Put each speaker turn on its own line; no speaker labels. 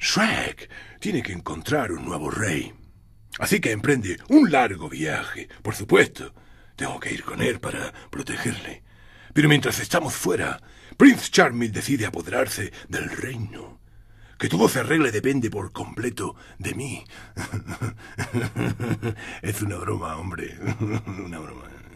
Shrek tiene que encontrar un nuevo rey. Así que emprende un largo viaje. Por supuesto, tengo que ir con él para protegerle. Pero mientras estamos fuera, Prince Charming decide apoderarse del reino. Que todo se arregle depende por completo de mí.
es una broma, hombre. una broma.